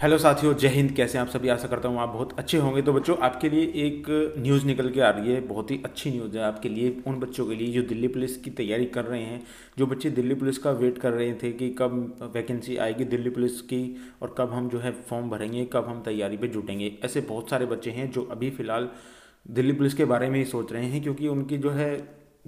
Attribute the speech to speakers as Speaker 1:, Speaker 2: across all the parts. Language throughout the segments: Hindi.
Speaker 1: हेलो साथियों जय हिंद कैसे आप सभी आशा करता हूँ आप बहुत अच्छे होंगे तो बच्चों आपके लिए एक न्यूज़ निकल के आ रही है बहुत ही अच्छी न्यूज़ है आपके लिए उन बच्चों के लिए जो दिल्ली पुलिस की तैयारी कर रहे हैं जो बच्चे दिल्ली पुलिस का वेट कर रहे थे कि कब वैकेंसी आएगी दिल्ली पुलिस की और कब हम जो है फॉर्म भरेंगे कब हम तैयारी पर जुटेंगे ऐसे बहुत सारे बच्चे हैं जो अभी फ़िलहाल दिल्ली पुलिस के बारे में ही सोच रहे हैं क्योंकि उनकी जो है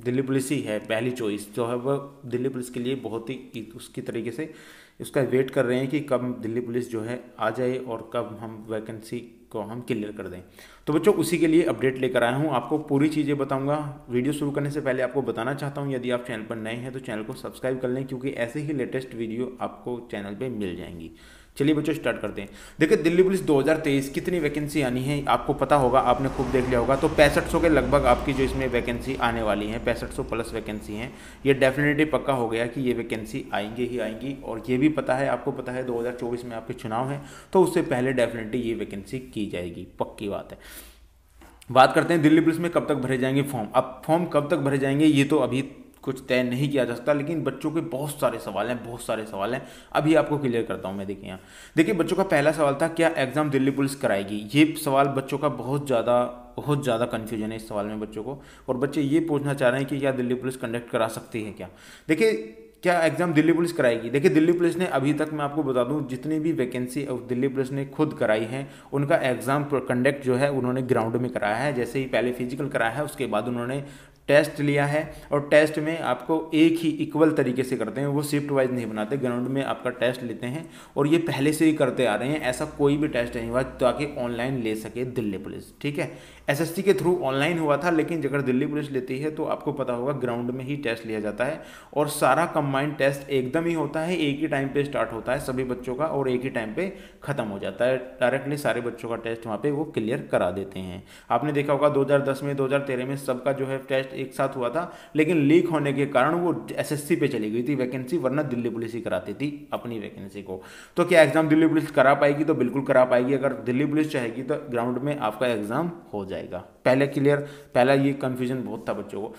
Speaker 1: दिल्ली पुलिस ही है पहली चॉइस जो है वह दिल्ली पुलिस के लिए बहुत ही उसकी तरीके से उसका वेट कर रहे हैं कि कब दिल्ली पुलिस जो है आ जाए और कब हम वैकेंसी को हम क्लियर कर दें तो बच्चों उसी के लिए अपडेट लेकर आया हूँ आपको पूरी चीज़ें बताऊंगा वीडियो शुरू करने से पहले आपको बताना चाहता हूँ यदि आप चैनल पर नए हैं तो चैनल को सब्सक्राइब कर लें क्योंकि ऐसे ही लेटेस्ट वीडियो आपको चैनल पर मिल जाएंगी चलिए बच्चों स्टार्ट करते हैं देखिए दिल्ली पुलिस 2023 कितनी वैकेंसी आनी है आपको पता होगा आपने खूब देख लिया होगा तो पैंसठ के लगभग आपकी जो इसमें वैकेंसी आने वाली है पैंसठ प्लस वैकेंसी हैं ये डेफिनेटली पक्का हो गया कि ये वैकेंसी आएंगी ही आएंगी और ये भी पता है आपको पता है 2024 में आपके चुनाव हैं तो उससे पहले डेफिनेटली ये वैकेंसी की जाएगी पक्की बात है बात करते हैं दिल्ली पुलिस में कब तक भरे जाएंगे फॉर्म अब फॉर्म कब तक भरे जाएंगे ये तो अभी कुछ तय नहीं किया जा सकता लेकिन बच्चों के बहुत सारे सवाल हैं बहुत सारे सवाल हैं अभी आपको क्लियर करता हूँ मैं देखिए यहाँ देखिए बच्चों का पहला सवाल था क्या एग्ज़ाम दिल्ली पुलिस कराएगी ये सवाल बच्चों का बहुत ज़्यादा बहुत ज़्यादा कन्फ्यूजन है इस सवाल में बच्चों को और बच्चे ये पूछना चाह रहे हैं कि क्या दिल्ली पुलिस कंडक्ट करा सकती है क्या देखिए क्या एग्ज़ाम दिल्ली पुलिस कराएगी देखिए दिल्ली पुलिस ने अभी तक मैं आपको बता दूं जितनी भी वैकेंसी दिल्ली पुलिस ने खुद कराई है उनका एग्ज़ाम कंडक्ट जो है उन्होंने ग्राउंड में कराया है जैसे ही पहले फिजिकल कराया है उसके बाद उन्होंने टेस्ट लिया है और टेस्ट में आपको एक ही इक्वल तरीके से करते हैं वो शिफ्ट वाइज नहीं बनाते ग्राउंड में आपका टेस्ट लेते हैं और ये पहले से ही करते आ रहे हैं ऐसा कोई भी टेस्ट नहीं हुआ ताकि ऑनलाइन ले सके दिल्ली पुलिस ठीक है एसएससी के थ्रू ऑनलाइन हुआ था लेकिन अगर दिल्ली पुलिस लेती है तो आपको पता होगा ग्राउंड में ही टेस्ट लिया जाता है और सारा कंबाइंड टेस्ट एकदम ही होता है एक ही टाइम पे स्टार्ट होता है सभी बच्चों का और एक ही टाइम पे ख़त्म हो जाता है डायरेक्टली सारे बच्चों का टेस्ट वहाँ पे वो क्लियर करा देते हैं आपने देखा होगा दो में दो में सबका जो है टेस्ट एक साथ हुआ था लेकिन लीक होने के कारण वो एसएससी पे चली गई थी वैकेंसी वरना दिल्ली पुलिस ही कराती थी अपनी वैकेंसी को तो क्या एग्ज़ाम दिल्ली पुलिस करा पाएगी तो बिल्कुल करा पाएगी अगर दिल्ली पुलिस चाहेगी तो ग्राउंड में आपका एग्ज़ाम हो जाएगा पहले क्लियर पहला ये कंफ्यूजन बहुत था बच्चों को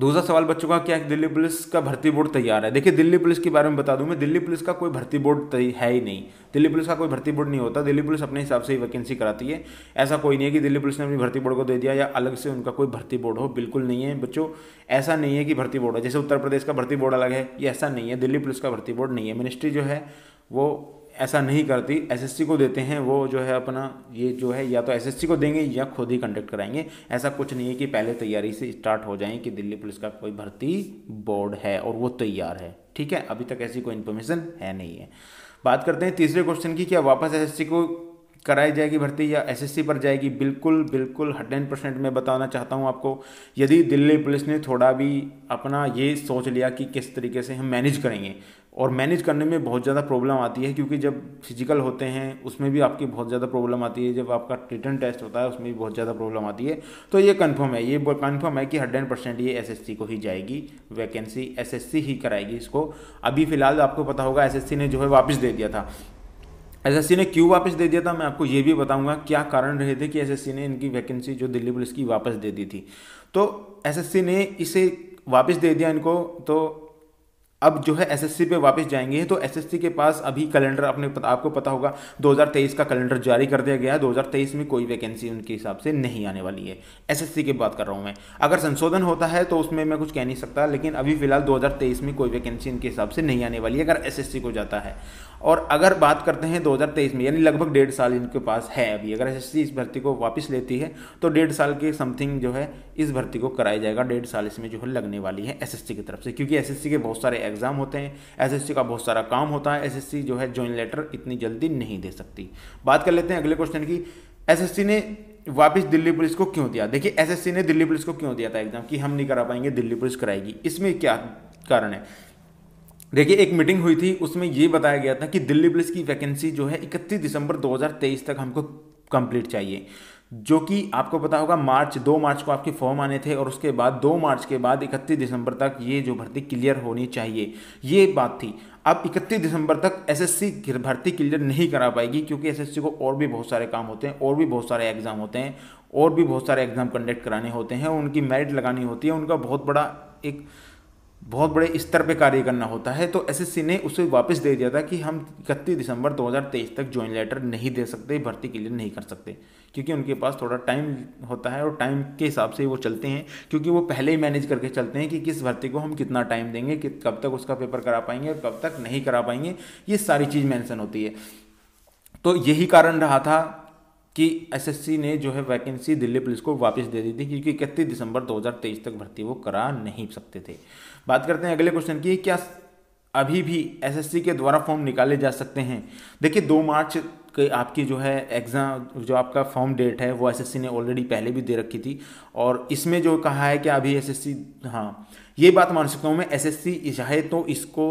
Speaker 1: दूसरा सवाल बच्चों का क्या दिल्ली पुलिस का भर्ती बोर्ड तैयार है देखिए दिल्ली पुलिस के बारे में बता दूं मैं दिल्ली पुलिस का कोई भर्ती बोर्ड है ही नहीं दिल्ली पुलिस का कोई भर्ती बोर्ड नहीं होता दिल्ली पुलिस अपने हिसाब से ही वैकेंसी कराती है ऐसा कोई नहीं है कि दिल्ली पुलिस ने अपनी भर्ती बोर्ड को दे दिया या अलग से उनका कोई भर्ती बोर्ड हो बिल्कुल नहीं है बच्चों ऐसा नहीं है कि भर्ती बोर्ड है जैसे उत्तर प्रदेश का भर्ती बोर्ड अलग है ये ऐसा नहीं है दिल्ली पुलिस का भर्ती बोर्ड नहीं है मिनिस्ट्री जो है वो ऐसा नहीं करती एसएससी को देते हैं वो जो है अपना ये जो है या तो एसएससी को देंगे या खुद ही कंडक्ट कराएंगे ऐसा कुछ नहीं है कि पहले तैयारी से स्टार्ट हो जाएं कि दिल्ली पुलिस का कोई भर्ती बोर्ड है और वो तैयार है ठीक है अभी तक ऐसी कोई इन्फॉर्मेशन है नहीं है बात करते हैं तीसरे क्वेश्चन की क्या वापस एस को कराई जाएगी भर्ती या एस पर जाएगी बिल्कुल बिल्कुल हंड्रेड परसेंट मैं बताना चाहता हूँ आपको यदि दिल्ली पुलिस ने थोड़ा भी अपना ये सोच लिया कि किस तरीके से हम मैनेज करेंगे और मैनेज करने में बहुत ज़्यादा प्रॉब्लम आती है क्योंकि जब फिजिकल होते हैं उसमें भी आपकी बहुत ज़्यादा प्रॉब्लम आती है जब आपका रिटर्न टेस्ट होता है उसमें भी बहुत ज़्यादा प्रॉब्लम आती है तो ये कंफर्म है ये कंफर्म है कि हंड्रेड परसेंट ये एसएससी को ही जाएगी वैकेंसी एसएससी ही कराएगी इसको अभी फ़िलहाल आपको पता होगा एस ने जो है वापस दे दिया था एस ने क्यों वापस दे दिया था मैं आपको ये भी बताऊंगा क्या कारण रहे थे कि एस ने इनकी वैकेंसी जो दिल्ली पुलिस की वापस दे दी थी तो एस ने इसे वापस दे दिया इनको तो अब जो है एसएससी पे वापस जाएंगे तो एसएससी के पास अभी कैलेंडर अपने पता, आपको पता होगा 2023 का कैलेंडर जारी कर दिया गया है 2023 में कोई वैकेंसी उनके हिसाब से नहीं आने वाली है एसएससी की बात कर रहा हूँ मैं अगर संशोधन होता है तो उसमें मैं कुछ कह नहीं सकता लेकिन अभी फिलहाल 2023 में कोई वैकेंसी उनके हिसाब से नहीं आने वाली है अगर एस को जाता है और अगर बात करते हैं 2023 में यानी लगभग डेढ़ साल इनके पास है अभी अगर एस इस भर्ती को वापस लेती है तो डेढ़ साल के समथिंग जो है इस भर्ती को कराया जाएगा डेढ़ साल इसमें जो है लगने वाली है एस की तरफ से क्योंकि एस के बहुत सारे एग्जाम होते हैं एस का बहुत सारा काम होता है एस जो है ज्वाइन लेटर इतनी जल्दी नहीं दे सकती बात कर लेते हैं अगले क्वेश्चन की एस ने वापस दिल्ली पुलिस को क्यों दिया देखिए एस ने दिल्ली पुलिस को क्यों दिया था एग्जाम कि हम नहीं करा पाएंगे दिल्ली पुलिस कराएगी इसमें क्या कारण है देखिए एक मीटिंग हुई थी उसमें ये बताया गया था कि दिल्ली पुलिस की वैकेंसी जो है 31 दिसंबर 2023 तक हमको कंप्लीट चाहिए जो कि आपको पता होगा मार्च दो मार्च को आपके फॉर्म आने थे और उसके बाद दो मार्च के बाद इकतीस दिसंबर तक ये जो भर्ती क्लियर होनी चाहिए ये बात थी अब 31 दिसंबर तक एसएससी भर्ती क्लियर नहीं करा पाएगी क्योंकि एसएससी को और भी बहुत सारे काम होते हैं और भी बहुत सारे एग्ज़ाम होते हैं और भी बहुत सारे एग्ज़ाम कंडक्ट कराने होते हैं उनकी मेरिट लगानी होती है उनका बहुत बड़ा एक बहुत बड़े स्तर पे कार्य करना होता है तो एसएससी ने उसे वापस दे दिया था कि हम इकतीस दिसंबर 2023 तक ज्वाइन लेटर नहीं दे सकते भर्ती के लिए नहीं कर सकते क्योंकि उनके पास थोड़ा टाइम होता है और टाइम के हिसाब से वो चलते हैं क्योंकि वो पहले ही मैनेज करके चलते हैं कि किस भर्ती को हम कितना टाइम देंगे कि कब तक उसका पेपर करा पाएंगे और कब तक नहीं करा पाएंगे ये सारी चीज़ मैंसन होती है तो यही कारण रहा था कि एसएससी ने जो है वैकेंसी दिल्ली पुलिस को वापस दे दी थी क्योंकि इकतीस दिसंबर 2023 तक भर्ती वो करा नहीं सकते थे बात करते हैं अगले क्वेश्चन की क्या अभी भी एसएससी के द्वारा फॉर्म निकाले जा सकते हैं देखिए दो मार्च के आपकी जो है एग्ज़ाम जो आपका फॉर्म डेट है वो एसएससी ने ऑलरेडी पहले भी दे रखी थी और इसमें जो कहा है कि अभी एसएससी हाँ ये बात मान सकता हूँ मैं एसएससी चाहे तो इसको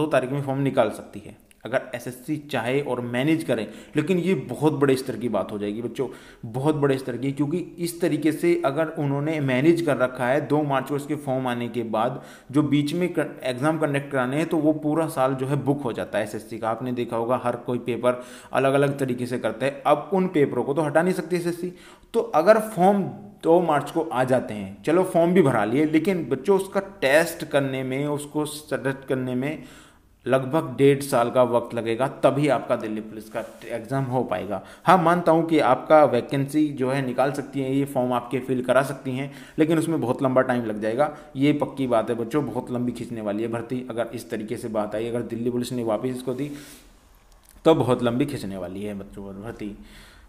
Speaker 1: दो तारीख में फॉर्म निकाल सकती है अगर एसएससी चाहे और मैनेज करें लेकिन ये बहुत बड़े स्तर की बात हो जाएगी बच्चों बहुत बड़े स्तर की क्योंकि इस तरीके से अगर उन्होंने मैनेज कर रखा है दो मार्च को इसके फॉर्म आने के बाद जो बीच में एग्ज़ाम कंडक्ट कराने हैं तो वो पूरा साल जो है बुक हो जाता है एसएससी का आपने देखा होगा हर कोई पेपर अलग अलग तरीके से करता है अब उन पेपरों को तो हटा नहीं सकती एस तो अगर फॉर्म दो तो मार्च को आ जाते हैं चलो फॉर्म भी भरा लिए लेकिन बच्चों उसका टेस्ट करने में उसको सजेस्ट करने में लगभग डेढ़ साल का वक्त लगेगा तभी आपका दिल्ली पुलिस का एग्ज़ाम हो पाएगा हाँ मानता हूँ कि आपका वैकेंसी जो है निकाल सकती हैं ये फॉर्म आपके फिल करा सकती हैं लेकिन उसमें बहुत लंबा टाइम लग जाएगा ये पक्की बात है बच्चों बहुत लंबी खींचने वाली है भर्ती अगर इस तरीके से बात आई अगर दिल्ली पुलिस ने वापस इसको दी तो बहुत लंबी खींचने वाली है बच्चों भर्ती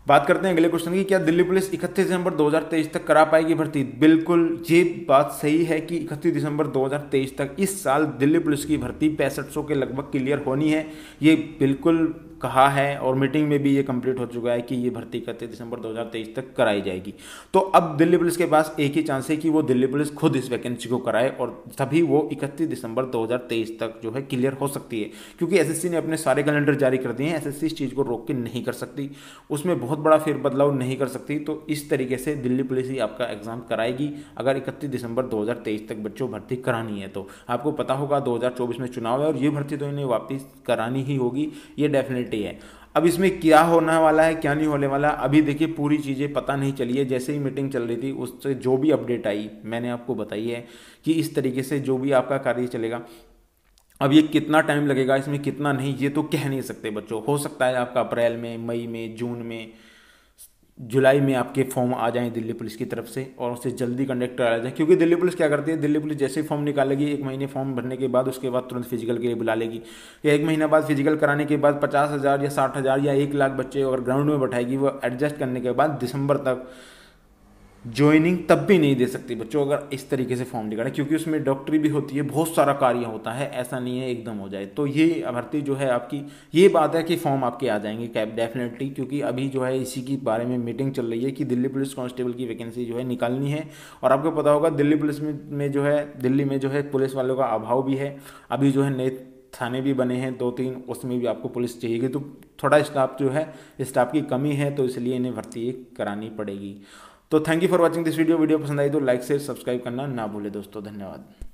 Speaker 1: बात करते हैं अगले क्वेश्चन की क्या दिल्ली पुलिस इकतीस दिसंबर 2023 तक करा पाएगी भर्ती बिल्कुल ये बात सही है कि इकतीस दिसंबर 2023 तक इस साल दिल्ली पुलिस की भर्ती पैंसठ के लगभग क्लियर होनी है ये बिल्कुल कहा है और मीटिंग में भी ये कंप्लीट हो चुका है कि ये भर्ती इकतीस दिसंबर 2023 तक कराई जाएगी तो अब दिल्ली पुलिस के पास एक ही चांस है कि वो दिल्ली पुलिस खुद इस वैकेंसी को कराए और तभी वो इकतीस दिसंबर 2023 तक जो है क्लियर हो सकती है क्योंकि एसएससी ने अपने सारे कैलेंडर जारी कर दिए हैं एस इस चीज़ को रोक के नहीं कर सकती उसमें बहुत बड़ा फिर बदलाव नहीं कर सकती तो इस तरीके से दिल्ली पुलिस ही आपका एग्जाम कराएगी अगर इकतीस दिसंबर दो तक बच्चों भर्ती करानी है तो आपको पता होगा दो में चुनाव है और ये भर्ती तो इन्हें वापस करानी ही होगी ये डेफिनेट इकट्ठी है अब इसमें क्या होने वाला है क्या नहीं होने वाला अभी देखिए पूरी चीज़ें पता नहीं चली है जैसे ही मीटिंग चल रही थी उससे जो भी अपडेट आई मैंने आपको बताई है कि इस तरीके से जो भी आपका कार्य चलेगा अब ये कितना टाइम लगेगा इसमें कितना नहीं ये तो कह नहीं सकते बच्चों हो सकता है आपका अप्रैल में मई में जून में जुलाई में आपके फॉर्म आ जाएं दिल्ली पुलिस की तरफ से और उसे जल्दी कंडक्ट कराया जाए क्योंकि दिल्ली पुलिस क्या करती है दिल्ली पुलिस जैसे ही फॉर्म निकालेगी एक महीने फॉर्म भरने के बाद उसके बाद तुरंत फिजिकल के लिए बुला लेगी या एक महीना बाद फिजिकल कराने के बाद पचास हज़ार या साठ हज़ार या एक लाख बच्चे अगर ग्राउंड में बैठाएगी वो एडजस्ट करने के बाद दिसंबर तक ज्वाइनिंग तब भी नहीं दे सकती बच्चों अगर इस तरीके से फॉर्म निकाले क्योंकि उसमें डॉक्टरी भी होती है बहुत सारा कार्य होता है ऐसा नहीं है एकदम हो जाए तो ये भर्ती जो है आपकी ये बात है कि फॉर्म आपके आ जाएंगे कैब डेफिनेटली क्योंकि अभी जो है इसी के बारे में मीटिंग चल रही है कि दिल्ली पुलिस कांस्टेबल की वैकेंसी जो है निकालनी है और आपको पता होगा दिल्ली पुलिस में, में जो है दिल्ली में जो है पुलिस वालों का अभाव भी है अभी जो है नए थाने भी बने हैं दो तीन उसमें भी आपको पुलिस चाहिएगी तो थोड़ा स्टाफ जो है स्टाफ की कमी है तो इसलिए इन्हें भर्ती करानी पड़ेगी तो thank you for watching this video video पसंद आई तो लाइक से सब्सक्राइब करना ना भूले दोस्तों धन्यवाद